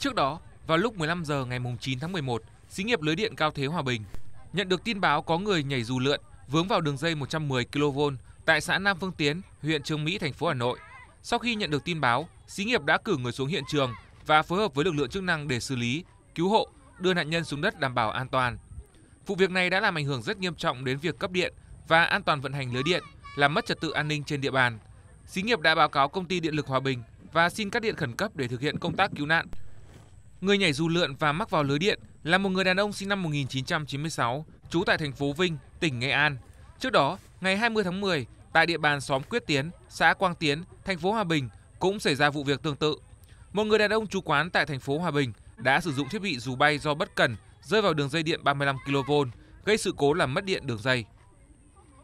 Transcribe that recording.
Trước đó, vào lúc 15 giờ ngày 9 tháng 11, xí nghiệp lưới điện Cao Thế Hòa Bình nhận được tin báo có người nhảy dù lượn vướng vào đường dây 110 kV tại xã Nam Phương Tiến, huyện Trương Mỹ, thành phố Hà Nội. Sau khi nhận được tin báo, xí nghiệp đã cử người xuống hiện trường và phối hợp với lực lượng chức năng để xử lý, cứu hộ, đưa nạn nhân xuống đất đảm bảo an toàn. Vụ việc này đã làm ảnh hưởng rất nghiêm trọng đến việc cấp điện và an toàn vận hành lưới điện, làm mất trật tự an ninh trên địa bàn. Xí nghiệp đã báo cáo công ty điện lực Hòa Bình và xin cắt điện khẩn cấp để thực hiện công tác cứu nạn. Người nhảy dù lượn và mắc vào lưới điện là một người đàn ông sinh năm 1996, trú tại thành phố Vinh, tỉnh Nghệ An. Trước đó, ngày 20 tháng 10, tại địa bàn xóm Quyết Tiến, xã Quang Tiến, thành phố Hòa Bình cũng xảy ra vụ việc tương tự. Một người đàn ông trú quán tại thành phố Hòa Bình đã sử dụng thiết bị dù bay do bất cần rơi vào đường dây điện 35 kV, gây sự cố làm mất điện đường dây.